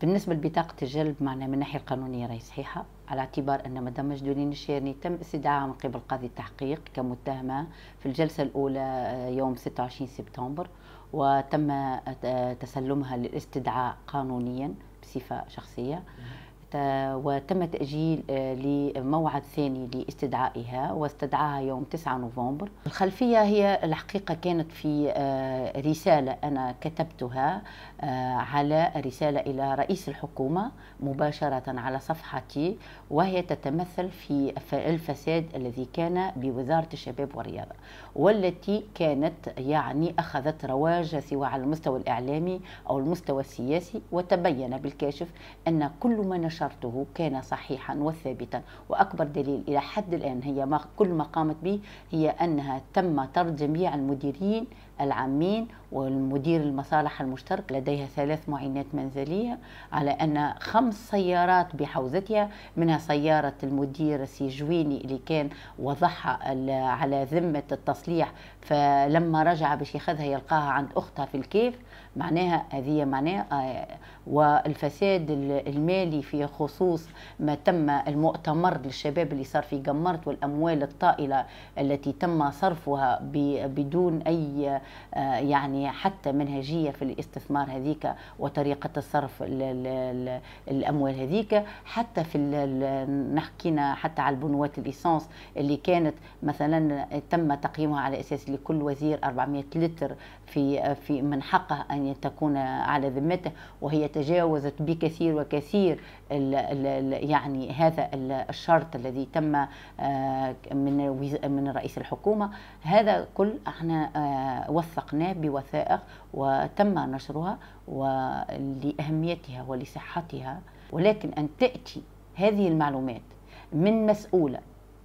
بالنسبه لبطاقه الجلب معنا من الناحيه القانونيه راهي صحيحه على اعتبار ان مدام مجدولين الشيرني تم استدعاها من قبل قاضي التحقيق كمتهمه في الجلسه الاولى آه، يوم 26 سبتمبر وتم آه، تسلمها للاستدعاء قانونيا بصفه شخصيه آه، وتم تأجيل آه، لموعد ثاني لاستدعائها واستدعاها يوم 9 نوفمبر الخلفية هي الحقيقة كانت في آه، رسالة أنا كتبتها على رسالة إلى رئيس الحكومة مباشرة على صفحتي وهي تتمثل في الفساد الذي كان بوزارة الشباب والرياضة والتي كانت يعني أخذت رواج سواء على المستوى الإعلامي أو المستوى السياسي وتبين بالكاشف أن كل ما نشر نشرته كان صحيحا وثابتا وأكبر دليل إلى حد الآن هي ما كل ما قامت به هي أنها تم طرد جميع المديرين العامين والمدير المصالح المشترك لديها ثلاث معينات منزلية على أن خمس سيارات بحوزتها منها سيارة المدير السيجويني اللي كان وضعها على ذمة التصليح فلما رجع باش ياخذها يلقاها عند أختها في الكيف معناها هذه معناها آه، والفساد المالي في خصوص ما تم المؤتمر للشباب اللي صار في قمرت والأموال الطائلة التي تم صرفها بدون أي آه، يعني يعني حتى منهجية في الاستثمار هذيك وطريقة الصرف الأموال هذيك حتى في نحكينا حتى على البنوات الإيسانس اللي كانت مثلا تم تقييمها على أساس لكل وزير 400 لتر في في من حقه أن تكون على ذمته وهي تجاوزت بكثير وكثير الـ الـ يعني هذا الشرط الذي تم آه، من من رئيس الحكومة هذا كل احنا آه، وثقناه بوثائق وثائق وتم نشرها ولأهميتها ولصحتها ولكن أن تأتي هذه المعلومات من مسؤولة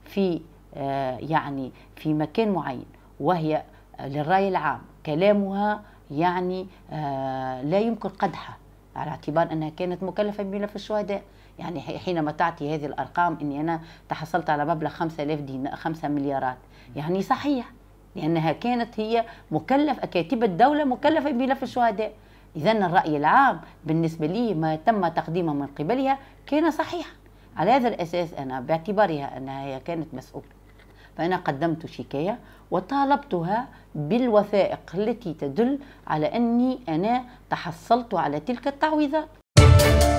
في آه، يعني في مكان معين وهي للرأي العام كلامها يعني آه، لا يمكن قدحه على اعتبار انها كانت مكلفه بملف الشهداء يعني حينما تعطي هذه الارقام اني انا تحصلت على مبلغ 5000 دينار 5 مليارات يعني صحيح لأنها كانت هي مكلف كاتبة الدولة مكلفة بملف الشهداء إذا الرأي العام بالنسبة لي ما تم تقديمه من قبلها كان صحيح على هذا الأساس أنا باعتبارها أنها هي كانت مسؤولة فأنا قدمت شكاية وطالبتها بالوثائق التي تدل على أني أنا تحصلت على تلك التعويضات